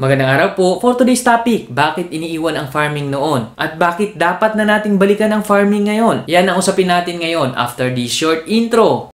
Magandang araw po. For today's topic, bakit iniiwan ang farming noon? At bakit dapat na nating balikan ang farming ngayon? Yan ang usapin natin ngayon after this short intro.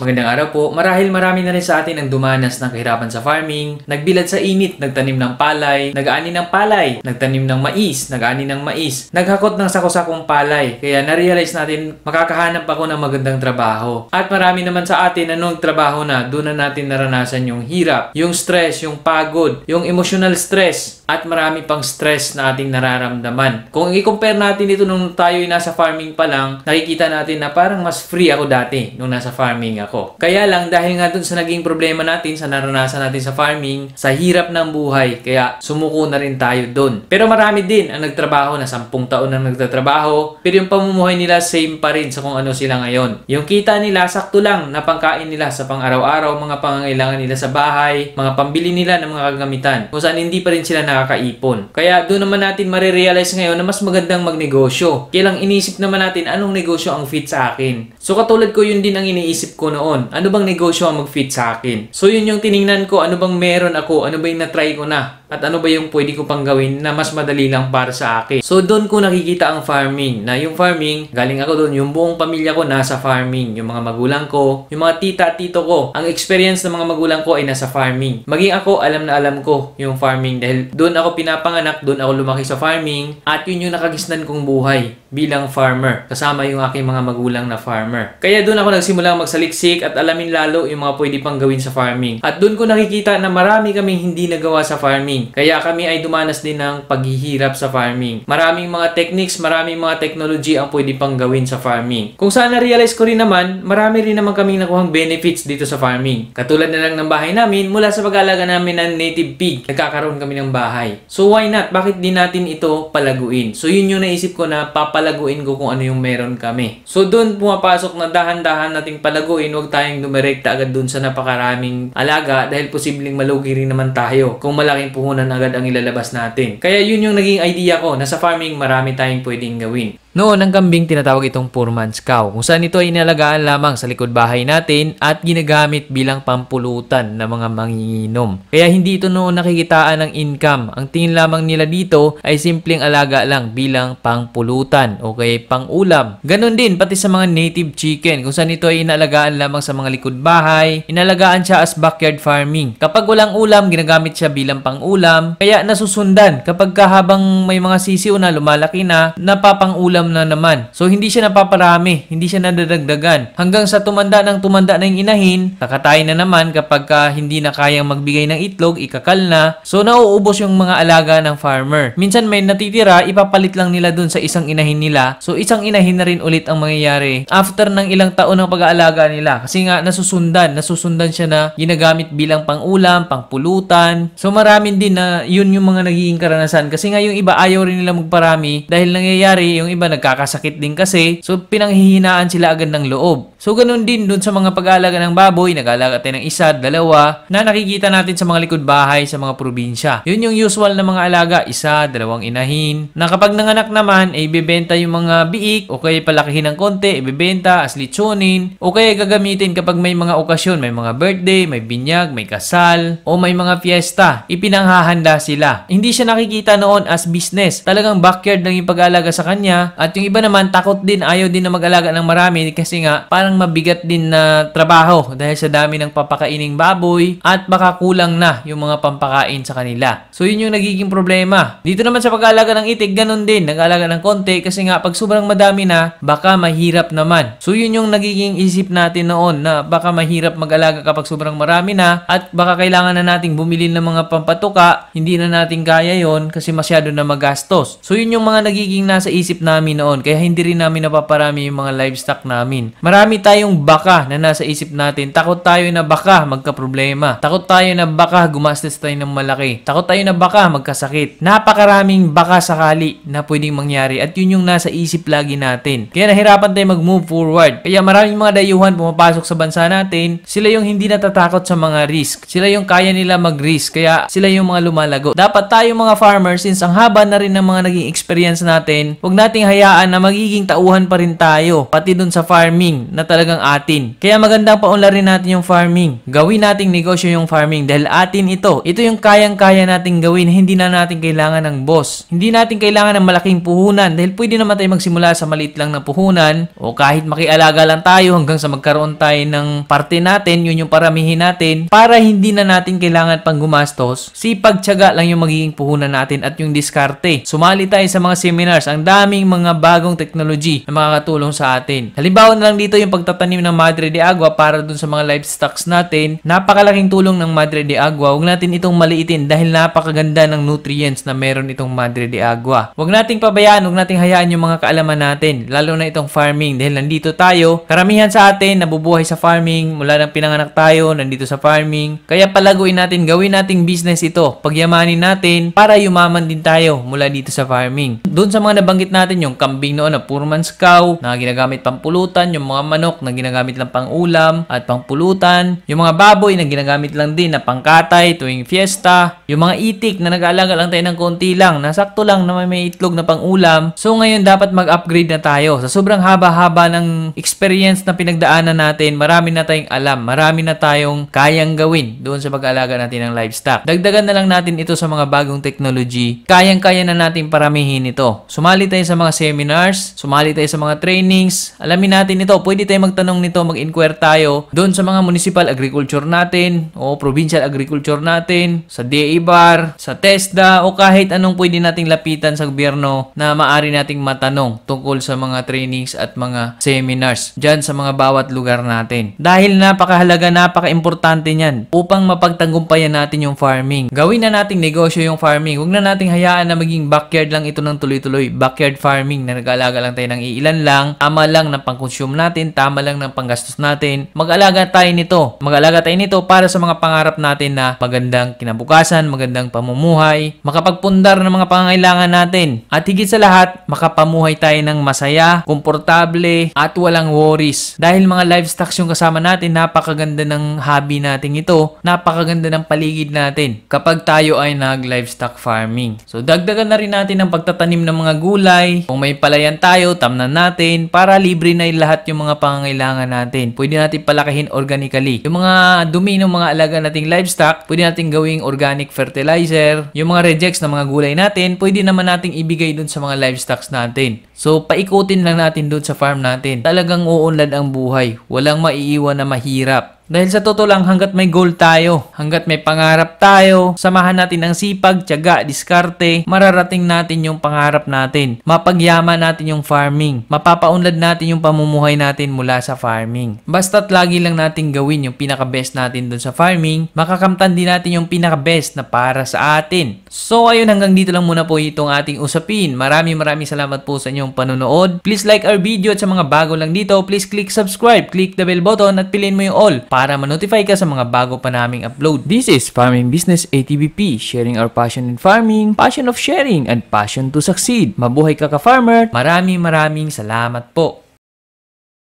Magandang araw po. Marahil marami na rin sa atin ang dumanas ng kahirapan sa farming, nagbilad sa init, nagtanim ng palay, nag-ani ng palay, nagtanim ng mais, nag-ani ng mais, naghakot ng sakosakong palay. Kaya na-realize natin makakahanap ako ng magandang trabaho. At marami naman sa atin na ano nung trabaho na, doon na natin naranasan yung hirap, yung stress, yung pagod, yung emotional stress, at marami pang stress na ating nararamdaman. Kung i-compare natin ito nung tayo nasa farming pa lang, nakikita natin na parang mas free ako dati nung nasa farming ako. Kaya lang dahil nga dun sa naging problema natin, sa naranasan natin sa farming, sa hirap ng buhay, kaya sumuko na rin tayo dun. Pero marami din ang nagtrabaho na 10 taon nang nagtatrabaho, pero yung pamumuhay nila same pa rin sa kung ano sila ngayon. Yung kita nila sakto lang na pangkain nila sa pang-araw-araw, mga pangangailangan nila sa bahay, mga pambili nila ng mga kagamitan, kung saan hindi pa rin sila nakakaipon. Kaya doon naman natin marirealize ngayon na mas magandang magnegosyo. Kailang inisip naman natin anong negosyo ang fit sa akin. So katulad ko yun din ang iniisip ko noong noon? Ano bang negosyo ang mag-fit sa akin? So yun yung tiningnan ko, ano bang meron ako, ano ba yung na-try ko na, at ano ba yung pwede ko pang gawin na mas madali lang para sa akin. So doon ko nakikita ang farming, na yung farming, galing ako doon, yung buong pamilya ko nasa farming, yung mga magulang ko, yung mga tita at tito ko. Ang experience ng mga magulang ko ay nasa farming. Maging ako, alam na alam ko yung farming dahil doon ako pinapanganak, doon ako lumaki sa farming, at yun yung nakagisnan kong buhay bilang farmer, kasama yung aking mga magulang na farmer. Kaya doon ako nagsimulang magsaliksik at alamin lalo yung mga pwede pang gawin sa farming. At doon ko nakikita na marami kaming hindi nagawa sa farming. Kaya kami ay dumanas din ng paghihirap sa farming. Maraming mga techniques, maraming mga technology ang pwede pang gawin sa farming. Kung saan na-realize ko rin naman, marami rin naman kaming nakuhang benefits dito sa farming. Katulad na lang ng bahay namin, mula sa pag-alaga namin ng native pig, nagkakaroon kami ng bahay. So why not? Bakit din natin ito palaguin? So yun yung naisip ko na papalaguin papalaguin ko kung ano yung meron kami. So doon pumapasok na dahan-dahan nating palaguin, huwag tayong dumirekta agad doon sa napakaraming alaga dahil posibleng malugi rin naman tayo kung malaking puhunan agad ang ilalabas natin. Kaya yun yung naging idea ko na sa farming marami tayong pwedeng gawin. Noon, ang kambing tinatawag itong poor man's cow, kung saan ito ay inalagaan lamang sa likod bahay natin at ginagamit bilang pampulutan ng mga manginginom. Kaya hindi ito noon nakikitaan ng income. Ang tingin lamang nila dito ay simpleng alaga lang bilang pangpulutan o kaya pangulam. Ganon din pati sa mga native chicken, kung saan ito ay inalagaan lamang sa mga likod bahay, inalagaan siya as backyard farming. Kapag walang ulam, ginagamit siya bilang pangulam, kaya nasusundan kapag kahabang may mga sisiw na lumalaki na, napapangulam ulam na naman. So hindi siya napaparami, hindi siya nadadagdagan. Hanggang sa tumanda ng tumanda na yung inahin, nakatay na naman kapag ka hindi na kayang magbigay ng itlog, ikakal na. So nauubos yung mga alaga ng farmer. Minsan may natitira, ipapalit lang nila dun sa isang inahin nila. So isang inahin na rin ulit ang mangyayari after ng ilang taon ng pag-aalaga nila. Kasi nga nasusundan, nasusundan siya na ginagamit bilang pangulam, pangpulutan. So maraming din na yun yung mga nagiging karanasan. Kasi nga yung iba ayaw rin nila magparami dahil nangyayari yung iba nagkakasakit din kasi so pinanghihinaan sila agad ng loob. So ganun din dun sa mga pag-aalaga ng baboy, nag-aalaga tayo ng isa, dalawa na nakikita natin sa mga likod bahay sa mga probinsya. Yun yung usual na mga alaga, isa, dalawang inahin. Na kapag nanganak naman, ay ibebenta yung mga biik o kaya palakihin ng konti, ibebenta as litsunin o kaya gagamitin kapag may mga okasyon, may mga birthday, may binyag, may kasal o may mga fiesta. Ipinanghahanda sila. Hindi siya nakikita noon as business. Talagang backyard lang yung pag-aalaga sa kanya at yung iba naman, takot din, ayaw din na mag-alaga ng marami kasi nga parang mabigat din na trabaho dahil sa dami ng papakaining baboy at baka kulang na yung mga pampakain sa kanila. So yun yung nagiging problema. Dito naman sa pag-alaga ng itik, ganun din. Nag-alaga ng konti kasi nga pag sobrang madami na, baka mahirap naman. So yun yung nagiging isip natin noon na baka mahirap mag-alaga kapag sobrang marami na at baka kailangan na nating bumili ng mga pampatuka, hindi na natin kaya yon kasi masyado na magastos. So yun yung mga nagiging nasa isip namin marami noon. Kaya hindi rin namin napaparami yung mga livestock namin. Marami tayong baka na nasa isip natin. Takot tayo na baka magka-problema. Takot tayo na baka gumastos tayo ng malaki. Takot tayo na baka magkasakit. Napakaraming baka sakali na pwedeng mangyari at yun yung nasa isip lagi natin. Kaya nahirapan tayo mag-move forward. Kaya maraming mga dayuhan pumapasok sa bansa natin. Sila yung hindi natatakot sa mga risk. Sila yung kaya nila mag-risk. Kaya sila yung mga lumalago. Dapat tayo mga farmers since ang haba na rin ng mga naging experience natin, huwag nating hayaan hinahayaan na magiging tauhan pa rin tayo, pati dun sa farming na talagang atin. Kaya magandang paunlarin natin yung farming. Gawin nating negosyo yung farming dahil atin ito. Ito yung kayang-kaya nating gawin. Hindi na natin kailangan ng boss. Hindi natin kailangan ng malaking puhunan dahil pwede naman tayo magsimula sa maliit lang na puhunan o kahit makialaga lang tayo hanggang sa magkaroon tayo ng parte natin, yun yung paramihin natin para hindi na natin kailangan pang gumastos. Sipag tiyaga lang yung magiging puhunan natin at yung diskarte. Sumali tayo sa mga seminars. Ang daming mga mga bagong technology na makakatulong sa atin. Halimbawa na lang dito yung pagtatanim ng Madre de Agua para dun sa mga livestock natin. Napakalaking tulong ng Madre de Agua. Huwag natin itong maliitin dahil napakaganda ng nutrients na meron itong Madre de Agua. Huwag nating pabayaan, huwag nating hayaan yung mga kaalaman natin, lalo na itong farming dahil nandito tayo. Karamihan sa atin nabubuhay sa farming mula nang pinanganak tayo, nandito sa farming. Kaya palaguin natin, gawin nating business ito. Pagyamanin natin para yumaman din tayo mula dito sa farming. Doon sa mga nabanggit natin yung kambing noon na puro man's cow na ginagamit pampulutan, yung mga manok na ginagamit lang pang ulam at pangpulutan, yung mga baboy na ginagamit lang din na pangkatay tuwing fiesta, yung mga itik na nag-aalaga lang tayo ng konti lang, nasakto lang na may may itlog na pang ulam. So ngayon dapat mag-upgrade na tayo. Sa sobrang haba-haba ng experience na pinagdaanan natin, marami na tayong alam, marami na tayong kayang gawin doon sa pag-alaga natin ng livestock. Dagdagan na lang natin ito sa mga bagong technology. Kayang-kaya na natin paramihin ito. Sumali tayo sa mga seminars, sumali tayo sa mga trainings. Alamin natin ito. Pwede tayo magtanong nito, mag-inquire tayo doon sa mga municipal agriculture natin o provincial agriculture natin, sa DA bar, sa TESDA o kahit anong pwede nating lapitan sa gobyerno na maari nating matanong tungkol sa mga trainings at mga seminars dyan sa mga bawat lugar natin. Dahil napakahalaga, napaka-importante niyan upang mapagtanggumpayan natin yung farming. Gawin na nating negosyo yung farming. Huwag na nating hayaan na maging backyard lang ito ng tuloy-tuloy. Backyard farming farming na nag-aalaga lang tayo ng iilan lang, tama lang ng pang-consume natin, tama lang ng panggastos natin. Mag-alaga tayo nito. Mag-alaga tayo nito para sa mga pangarap natin na magandang kinabukasan, magandang pamumuhay, makapagpundar ng mga pangangailangan natin. At higit sa lahat, makapamuhay tayo ng masaya, komportable, at walang worries. Dahil mga livestock yung kasama natin, napakaganda ng hobby natin ito, napakaganda ng paligid natin kapag tayo ay nag-livestock farming. So dagdagan na rin natin ang pagtatanim ng mga gulay, kung may palayan tayo, tamnan natin para libre na lahat yung mga pangangailangan natin. Pwede natin palakihin organically. Yung mga dumi ng mga alaga nating livestock, pwede natin gawing organic fertilizer. Yung mga rejects ng mga gulay natin, pwede naman nating ibigay dun sa mga livestocks natin. So, paikutin lang natin dun sa farm natin. Talagang uunlad ang buhay. Walang maiiwan na mahirap. Dahil sa totoo lang, hanggat may goal tayo, hanggat may pangarap tayo, samahan natin ang sipag, tiyaga, diskarte, mararating natin yung pangarap natin. Mapagyama natin yung farming. Mapapaunlad natin yung pamumuhay natin mula sa farming. Basta't lagi lang natin gawin yung pinaka-best natin dun sa farming, makakamtan din natin yung pinaka-best na para sa atin. So ayun, hanggang dito lang muna po itong ating usapin. Maraming maraming salamat po sa inyong panonood. Please like our video at sa mga bago lang dito, please click subscribe, click the bell button at piliin mo yung all para ma-notify ka sa mga bago pa naming upload. This is Farming Business ATBP, sharing our passion in farming, passion of sharing, and passion to succeed. Mabuhay ka ka farmer! Marami maraming salamat po!